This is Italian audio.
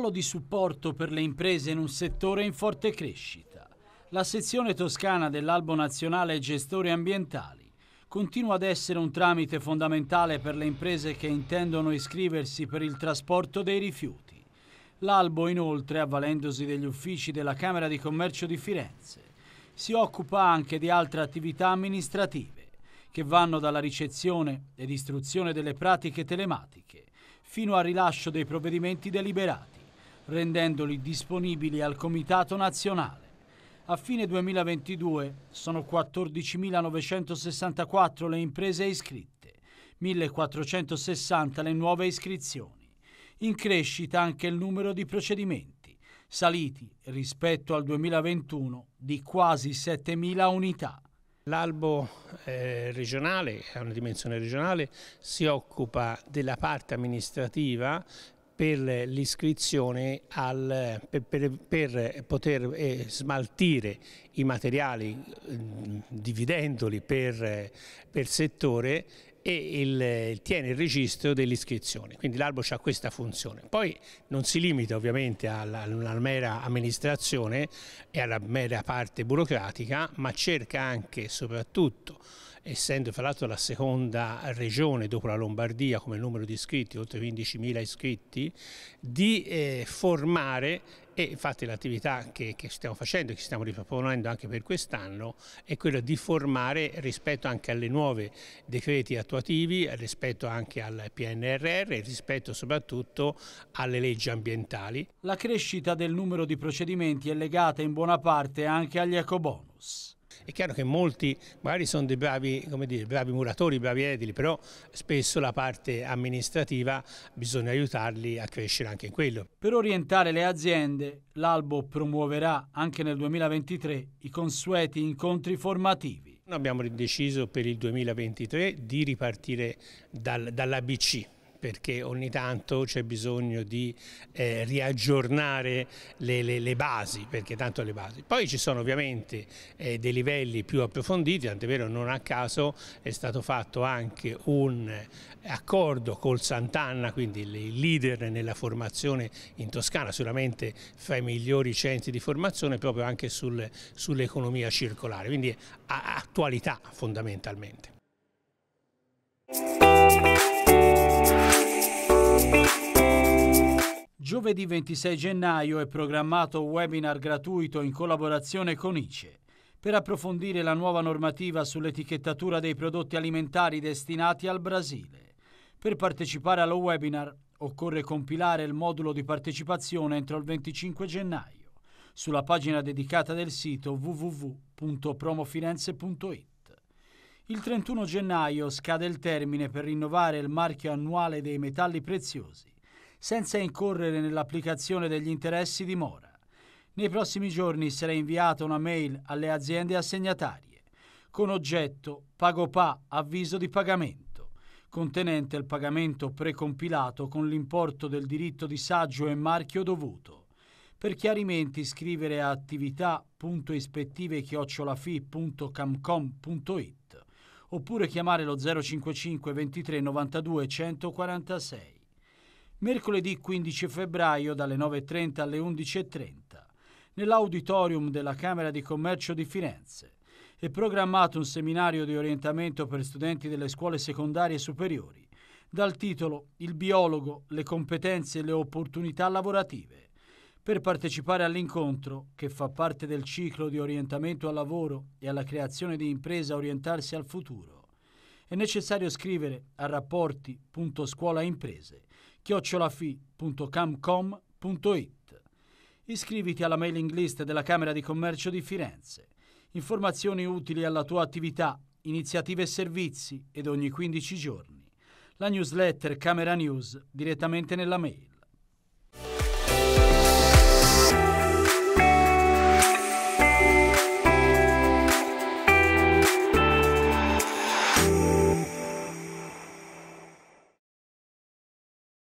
ruolo di supporto per le imprese in un settore in forte crescita. La sezione toscana dell'Albo Nazionale Gestori Ambientali continua ad essere un tramite fondamentale per le imprese che intendono iscriversi per il trasporto dei rifiuti. L'albo inoltre, avvalendosi degli uffici della Camera di Commercio di Firenze, si occupa anche di altre attività amministrative, che vanno dalla ricezione ed istruzione delle pratiche telematiche fino al rilascio dei provvedimenti deliberati rendendoli disponibili al Comitato Nazionale. A fine 2022 sono 14.964 le imprese iscritte, 1.460 le nuove iscrizioni. In crescita anche il numero di procedimenti, saliti rispetto al 2021 di quasi 7.000 unità. L'albo eh, regionale, ha una dimensione regionale, si occupa della parte amministrativa per l'iscrizione, per, per, per, poter eh, smaltire i materiali eh, dividendoli per, per settore e il, eh, tiene il registro dell'iscrizione, quindi l'albo ha questa funzione. Poi non si limita ovviamente alla, alla, mera amministrazione e alla mera parte burocratica, ma cerca anche e soprattutto, essendo fra l'altro la seconda regione dopo la Lombardia come numero di iscritti, oltre 15.000 iscritti, di eh, formare e infatti l'attività che, che, stiamo facendo e che stiamo riproponendo anche per quest'anno è quella di formare rispetto anche alle nuove decreti attuativi, rispetto anche al PNRR e rispetto soprattutto alle leggi ambientali. La crescita del numero di procedimenti è legata in buona parte anche agli ecobonus. È chiaro che molti magari sono dei bravi, dire, bravi muratori, bravi edili, però spesso la parte amministrativa bisogna aiutarli a crescere anche in quello. Per orientare le aziende, l'Albo promuoverà anche nel 2023 i consueti incontri formativi. Noi abbiamo deciso per il 2023 di ripartire dal, dall'ABC, perché ogni tanto c'è bisogno di eh, riaggiornare le, le, le, basi, perché tanto le basi. Poi ci sono ovviamente eh, dei livelli più approfonditi, tant'è vero non a caso è stato fatto anche un eh, accordo col Sant'Anna, quindi il leader nella formazione in Toscana, sicuramente fra i migliori centri di formazione proprio anche sul, sull'economia circolare, quindi attualità fondamentalmente. Giovedì 26 gennaio è programmato un webinar gratuito in collaborazione con ICE per approfondire la nuova normativa sull'etichettatura dei prodotti alimentari destinati al Brasile. Per partecipare allo webinar occorre compilare il modulo di partecipazione entro il 25 gennaio sulla pagina dedicata del sito www.promofirenze.it. Il 31 gennaio scade il termine per rinnovare il marchio annuale dei metalli preziosi senza incorrere nell'applicazione degli interessi di mora. Nei prossimi giorni sarà inviata una mail alle aziende assegnatarie con oggetto PagoPA avviso di pagamento contenente il pagamento precompilato con l'importo del diritto di saggio e marchio dovuto. Per chiarimenti scrivere a attività.ispettive-fi.camcom.it oppure chiamare lo 055 23 92 146 mercoledì 15 febbraio dalle 9.30 alle 11.30 nell'auditorium della Camera di Commercio di Firenze. È programmato un seminario di orientamento per studenti delle scuole secondarie e superiori dal titolo Il biologo, le competenze e le opportunità lavorative. Per partecipare all'incontro, che fa parte del ciclo di orientamento al lavoro e alla creazione di impresa orientarsi al futuro, è necessario scrivere a rapporti.scuolaimprese chiocciolafi.camcom.it. Iscriviti alla mailing list della Camera di Commercio di Firenze. Informazioni utili alla tua attività, iniziative e servizi ed ogni 15 giorni. La newsletter Camera News direttamente nella mail.